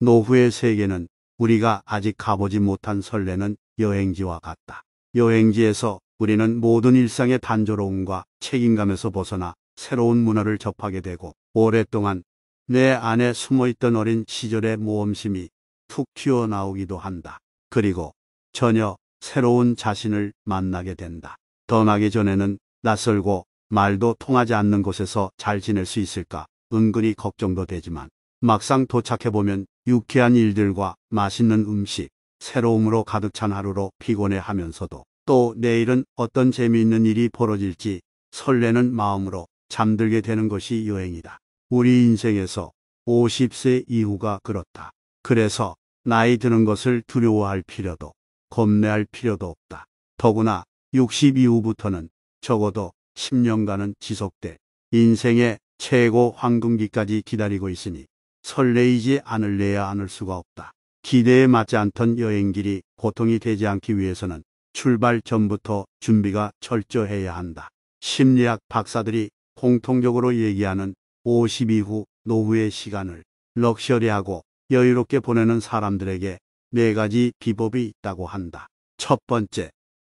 노후의 세계는 우리가 아직 가보지 못한 설레는 여행지와 같다. 여행지에서 우리는 모든 일상의 단조로움과 책임감에서 벗어나 새로운 문화를 접하게 되고 오랫동안 내 안에 숨어있던 어린 시절의 모험심이 툭 튀어나오기도 한다. 그리고 전혀 새로운 자신을 만나게 된다. 떠나기 전에는 낯설고 말도 통하지 않는 곳에서 잘 지낼 수 있을까 은근히 걱정도 되지만 막상 도착해보면 유쾌한 일들과 맛있는 음식, 새로움으로 가득 찬 하루로 피곤해 하면서도 또 내일은 어떤 재미있는 일이 벌어질지 설레는 마음으로 잠들게 되는 것이 여행이다. 우리 인생에서 50세 이후가 그렇다. 그래서 나이 드는 것을 두려워할 필요도 겁내할 필요도 없다. 더구나 60 이후부터는 적어도 10년간은 지속돼 인생의 최고 황금기까지 기다리고 있으니 설레이지 않을래야 않을 수가 없다. 기대에 맞지 않던 여행길이 고통이 되지 않기 위해서는 출발 전부터 준비가 철저해야 한다. 심리학 박사들이 공통적으로 얘기하는 50 이후 노후의 시간을 럭셔리하고 여유롭게 보내는 사람들에게 네 가지 비법이 있다고 한다. 첫 번째,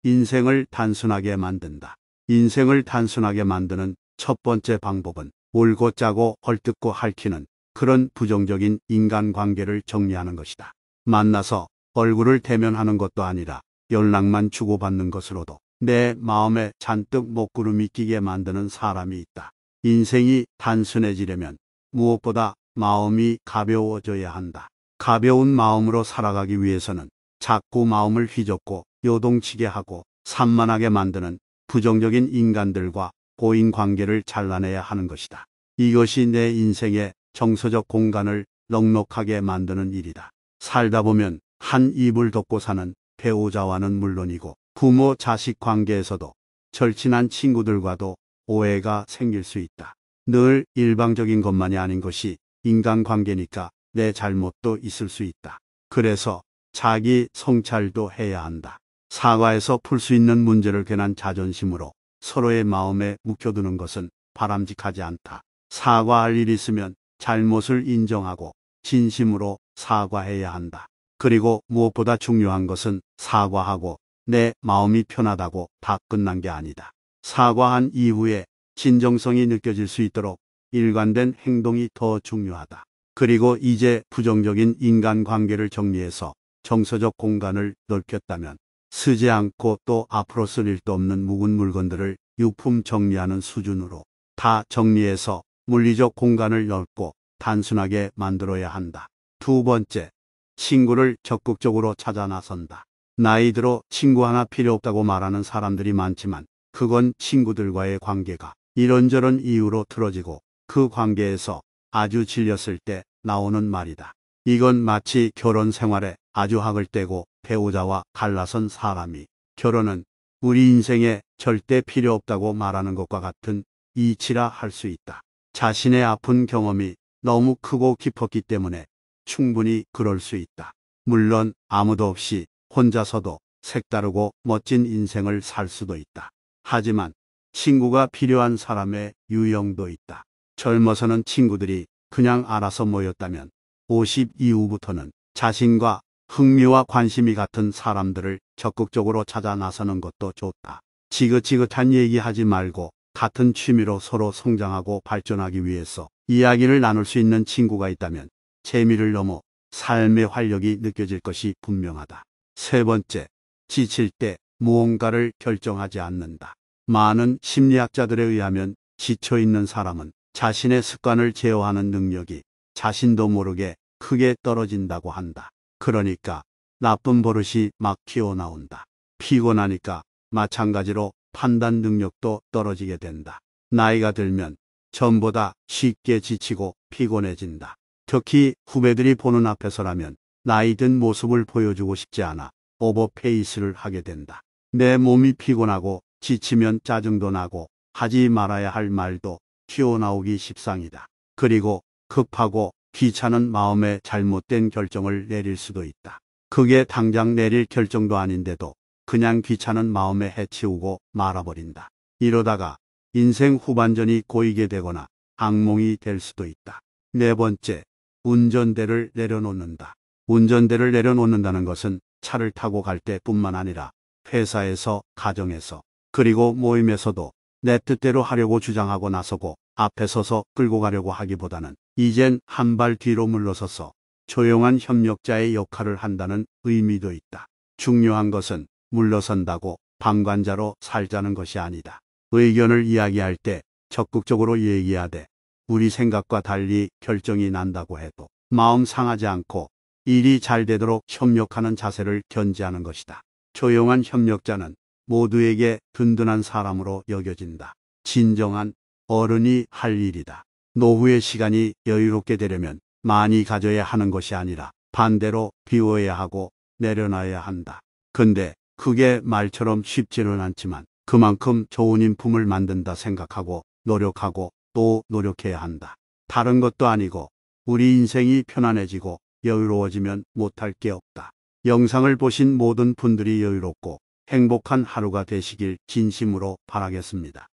인생을 단순하게 만든다. 인생을 단순하게 만드는 첫 번째 방법은 울고 짜고 헐뜯고 할퀴는 그런 부정적인 인간관계를 정리하는 것이다. 만나서 얼굴을 대면하는 것도 아니라 연락만 주고받는 것으로도 내 마음에 잔뜩 목구름이 끼게 만드는 사람이 있다. 인생이 단순해지려면 무엇보다 마음이 가벼워져야 한다. 가벼운 마음으로 살아가기 위해서는 자꾸 마음을 휘젓고 요동치게 하고 산만하게 만드는 부정적인 인간들과 고인 관계를 잘라내야 하는 것이다. 이것이 내 인생의 정서적 공간을 넉넉하게 만드는 일이다. 살다 보면 한 입을 덮고 사는 배우자와는 물론이고 부모 자식 관계에서도 절친한 친구들과도 오해가 생길 수 있다. 늘 일방적인 것만이 아닌 것이 인간관계니까 내 잘못도 있을 수 있다. 그래서 자기 성찰도 해야 한다. 사과에서 풀 수 있는 문제를 괜한 자존심으로 서로의 마음에 묵혀두는 것은 바람직하지 않다. 사과할 일 있으면 잘못을 인정하고 진심으로 사과해야 한다. 그리고 무엇보다 중요한 것은 사과하고 내 마음이 편하다고 다 끝난 게 아니다. 사과한 이후에 진정성이 느껴질 수 있도록 일관된 행동이 더 중요하다. 그리고 이제 부정적인 인간관계를 정리해서 정서적 공간을 넓혔다면 쓰지 않고 또 앞으로 쓸 일도 없는 묵은 물건들을 유품 정리하는 수준으로 다 정리해서 물리적 공간을 넓고 단순하게 만들어야 한다. 두 번째, 친구를 적극적으로 찾아 나선다. 나이 들어 친구 하나 필요 없다고 말하는 사람들이 많지만 그건 친구들과의 관계가 이런저런 이유로 틀어지고 그 관계에서 아주 질렸을 때 나오는 말이다. 이건 마치 결혼 생활에 아주 학을 떼고 배우자와 갈라선 사람이 결혼은 우리 인생에 절대 필요 없다고 말하는 것과 같은 이치라 할 수 있다. 자신의 아픈 경험이 너무 크고 깊었기 때문에 충분히 그럴 수 있다. 물론 아무도 없이 혼자서도 색다르고 멋진 인생을 살 수도 있다. 하지만 친구가 필요한 사람의 유형도 있다. 젊어서는 친구들이 그냥 알아서 모였다면 50 이후부터는 자신과 흥미와 관심이 같은 사람들을 적극적으로 찾아 나서는 것도 좋다. 지긋지긋한 얘기하지 말고 같은 취미로 서로 성장하고 발전하기 위해서 이야기를 나눌 수 있는 친구가 있다면 재미를 넘어 삶의 활력이 느껴질 것이 분명하다. 세 번째, 지칠 때 무언가를 결정하지 않는다. 많은 심리학자들에 의하면 지쳐있는 사람은 자신의 습관을 제어하는 능력이 자신도 모르게 크게 떨어진다고 한다. 그러니까 나쁜 버릇이 막 튀어나온다. 피곤하니까 마찬가지로 판단 능력도 떨어지게 된다. 나이가 들면 전보다 쉽게 지치고 피곤해진다. 특히 후배들이 보는 앞에서라면 나이든 모습을 보여주고 싶지 않아 오버페이스를 하게 된다. 내 몸이 피곤하고 지치면 짜증도 나고 하지 말아야 할 말도 튀어나오기 십상이다. 그리고 급하고 귀찮은 마음에 잘못된 결정을 내릴 수도 있다. 그게 당장 내릴 결정도 아닌데도 그냥 귀찮은 마음에 해치우고 말아버린다. 이러다가 인생 후반전이 고이게 되거나 악몽이 될 수도 있다. 네 번째, 운전대를 내려놓는다. 운전대를 내려놓는다는 것은 차를 타고 갈 때뿐만 아니라 회사에서 가정에서 그리고 모임에서도 내 뜻대로 하려고 주장하고 나서고 앞에 서서 끌고 가려고 하기보다는 이젠 한 발 뒤로 물러서서 조용한 협력자의 역할을 한다는 의미도 있다. 중요한 것은 물러선다고 방관자로 살자는 것이 아니다. 의견을 이야기할 때 적극적으로 얘기하되 우리 생각과 달리 결정이 난다고 해도 마음 상하지 않고 일이 잘 되도록 협력하는 자세를 견지하는 것이다. 조용한 협력자는 모두에게 든든한 사람으로 여겨진다. 진정한 어른이 할 일이다. 노후의 시간이 여유롭게 되려면 많이 가져야 하는 것이 아니라 반대로 비워야 하고 내려놔야 한다. 근데 그게 말처럼 쉽지는 않지만 그만큼 좋은 인품을 만든다 생각하고 노력하고 또 노력해야 한다. 다른 것도 아니고 우리 인생이 편안해지고 여유로워지면 못할 게 없다. 영상을 보신 모든 분들이 여유롭고 행복한 하루가 되시길 진심으로 바라겠습니다.